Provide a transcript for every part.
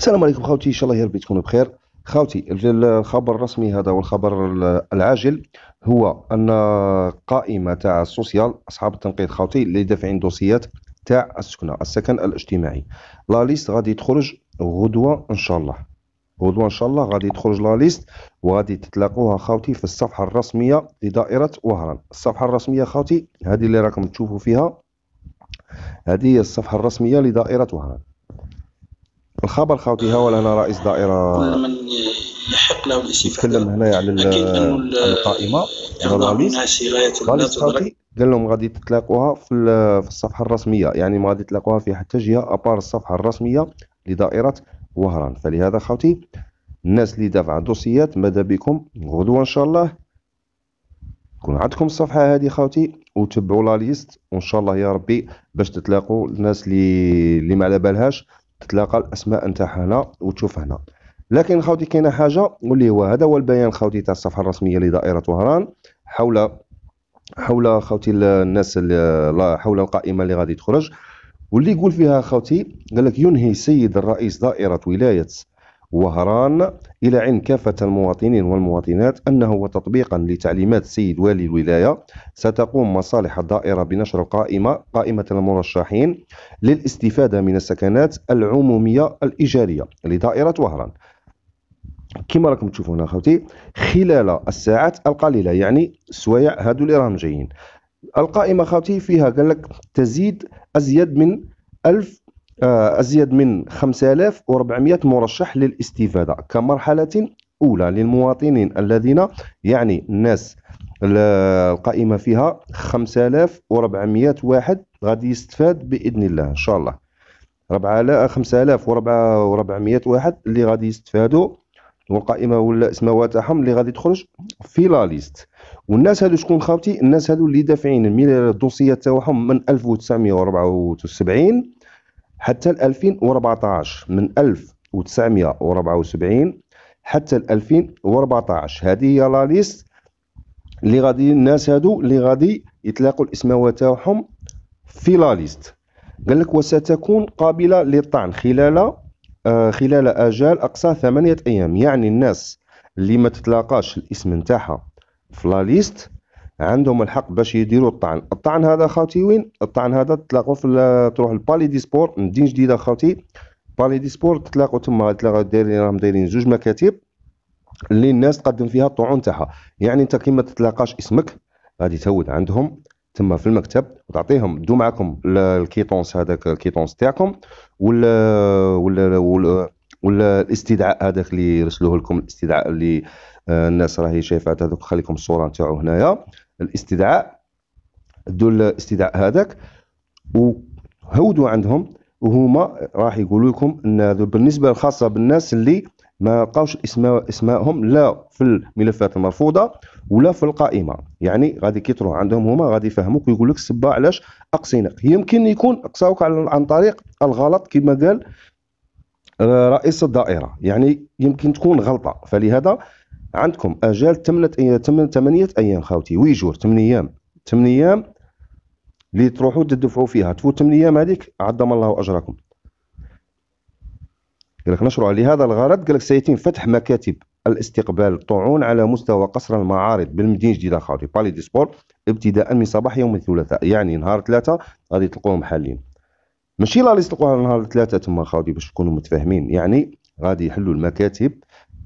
السلام عليكم خاوتي ان شاء الله يربي تكونوا بخير خاوتي الخبر الرسمي هذا والخبر العاجل هو ان قائمه تاع السوسيال اصحاب التنقيط خاوتي اللي دافعين دوسيات تاع السكنه السكن الاجتماعي لا ليست غادي تخرج غدوه ان شاء الله غدوه ان شاء الله غادي تخرج لا ليست وغادي تتلاقوها خاوتي في الصفحه الرسميه لدائره وهران الصفحه الرسميه خاوتي هذه اللي راكم تشوفوا فيها هذه هي الصفحه الرسميه لدائره وهران الخبر خاوتي هو لنا رئيس دائره من يحق له الاستفاده تكلم هنايا على القائمه يعني خاوتي قال لهم غادي تتلاقوها في الصفحه الرسميه يعني ما غادي تلاقوها في حتى جهه ابار الصفحه الرسميه لدائره وهران فلهذا خاوتي الناس اللي دافعه دوسيات ماذا بكم غدوه ان شاء الله تكون عندكم الصفحه هذه خاوتي وتبعوا لا ليست وان شاء الله يا ربي باش تتلاقوا الناس اللي اللي ما على بالهاش تتلاقى الاسماء نتاعها هنا وتشوف هنا لكن خاوتي كاينه حاجه واللي هو هذا هو البيان خاوتي تاع الصفحه الرسميه لدائره وهران حول حول خاوتي الناس حول القائمه اللي غادي تخرج واللي يقول فيها خاوتي قال لك ينهي السيد الرئيس دائره ولايه وهران إلى علم كافة المواطنين والمواطنات أنه وتطبيقا لتعليمات السيد والي الولاية ستقوم مصالح الدائرة بنشر قائمة قائمة المرشحين للاستفادة من السكنات العمومية الإيجارية لدائرة وهران كما راكم تشوفون اخوتي خلال الساعات القليله يعني السوايع هادو اللي راهم جايين القائمه اخوتي فيها قال لك تزيد ازيد من 1000 آه، أزيد من 5400 مرشح للاستفادة كمرحلة أولى للمواطنين الذين يعني الناس القائمة فيها 5400 واحد غادي يستفاد بإذن الله إن شاء الله 5400 واحد اللي غادي يستفادوا والقائمه ولا اسمها تاعهم اللي غادي تخرج في لا ليست والناس هادو شكون خاوتي الناس هادو اللي دافعين الدوسيه تاعهم من 1974 حتى 2014 من 1974 حتى 2014 هذه هي لا ليست اللي غادي الناس هادو اللي غادي يتلاقوا الاسماوات تاعهم في لا ليست قال لك وستكون قابله للطعن خلال آه خلال اجال اقصى ثمانية ايام يعني الناس اللي ما تتلاقاش الاسم نتاعها في لا ليست عندهم الحق باش يديروا الطعن الطعن هذا خاوتي وين الطعن هذا تلاقوا في تروح البالي دي سبور مدينه جديده خاوتي بالي دي سبور تلاقوا تما تلاقوا دايرين راهم دايرين زوج مكاتب اللي الناس تقدم فيها الطعون تاعها يعني انت كيما تتلاقاش اسمك غادي تهود عندهم تما في المكتب وتعطيهم دو معاكم الكيتونس هذاك الكيتونس تاعكم وال ولا وال, وال الاستدعاء هذاك اللي يرسلوه لكم الاستدعاء اللي آه، الناس راهي شايفه هذوك خليكم الصوره نتاعو هنايا الاستدعاء دوا الاستدعاء هذاك وهودوا عندهم وهما راح يقولوا لكم ان بالنسبه الخاصه بالناس اللي ما لقاوش اسماء اسمائهم لا في الملفات المرفوضه ولا في القائمه يعني غادي كي تروح عندهم هما غادي يفهموك ويقول لك سبا علاش اقصينك يمكن يكون اقصاوك عن طريق الغلط كما قال آه، رئيس الدائره يعني يمكن تكون غلطه فلهذا عندكم اجال 8 ثمانية ايام خاوتي ويجور 8 ايام 8 ايام اللي تروحوا تدفعوا فيها تفوت 8 ايام هذيك عظم الله اجركم قال لك نشروا لهذا الغرض قال لك سيتم فتح مكاتب الاستقبال طعون على مستوى قصر المعارض بالمدينه الجديده خاوتي بالي دي سبور ابتداء من صباح يوم الثلاثاء يعني نهار ثلاثه غادي تلقوهم حالين ماشي لا ليست تلقوها نهار ثلاثه تما خاوتي باش تكونوا متفاهمين يعني غادي يحلوا المكاتب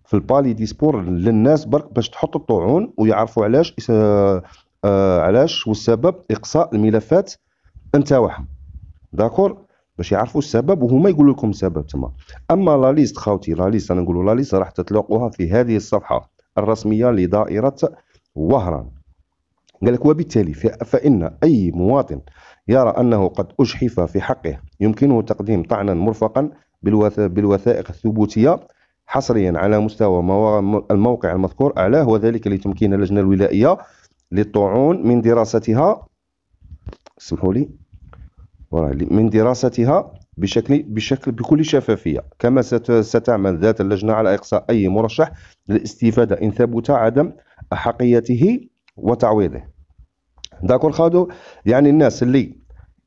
في البالي دي سبور للناس برك باش تحط الطعون ويعرفوا علاش آه علاش والسبب اقصاء الملفات نتاعهم داكور باش يعرفوا السبب وهما يقولوا لكم السبب تما اما لا ليست خاوتي لا ليست انا نقولوا لا ليست راح تتلاقوها في هذه الصفحه الرسميه لدائره وهران قال لك وبالتالي فإن أي مواطن يرى أنه قد أجحف في حقه يمكنه تقديم طعنا مرفقا بالوثائق الثبوتية حصريا على مستوى الموقع المذكور أعلاه وذلك لتمكين اللجنة الولائية للطعون من دراستها اسمحوا لي من دراستها بشكل بشكل بكل شفافية كما ستعمل ذات اللجنة على إقصاء أي مرشح للاستفادة إن ثبت عدم أحقيته وتعويضه داكور خادو يعني الناس اللي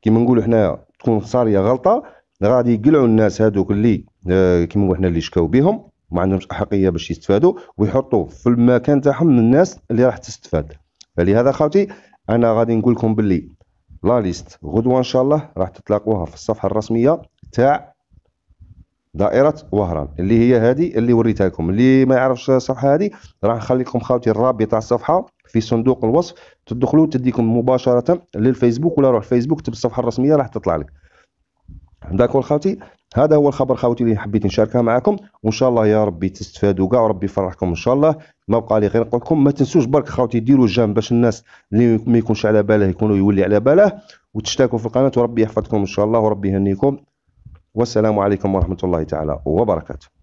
كما نقولوا حنايا تكون صاريه غلطه غادي يقلعوا الناس هذوك اللي آه، كيما حنا اللي شكاو بهم ما عندهمش احقيه باش يستفادوا ويحطوا في المكان تاعهم الناس اللي راح تستفاد فلهذا خاوتي انا غادي نقول لكم باللي لا ليست غدوه ان شاء الله راح تتلاقوها في الصفحه الرسميه تاع دائره وهران اللي هي هذه اللي وريتها لكم اللي ما يعرفش الصفحه هذه راح نخلي لكم خاوتي الرابط تاع الصفحه في صندوق الوصف تدخلوا تديكم مباشره للفيسبوك ولا روح الفيسبوك تب الصفحه الرسميه راح تطلع لك داكور خاوتي هذا هو الخبر خاوتي اللي حبيت نشاركه معكم وان شاء الله يا ربي تستفادوا كاع وربي يفرحكم ان شاء الله ما بقى لي غير نقول لكم ما تنسوش برك خاوتي ديروا الجام باش الناس اللي ما يكونش على باله يكونوا يولي على باله وتشتركوا في القناه وربي يحفظكم ان شاء الله وربي يهنيكم والسلام عليكم ورحمه الله تعالى وبركاته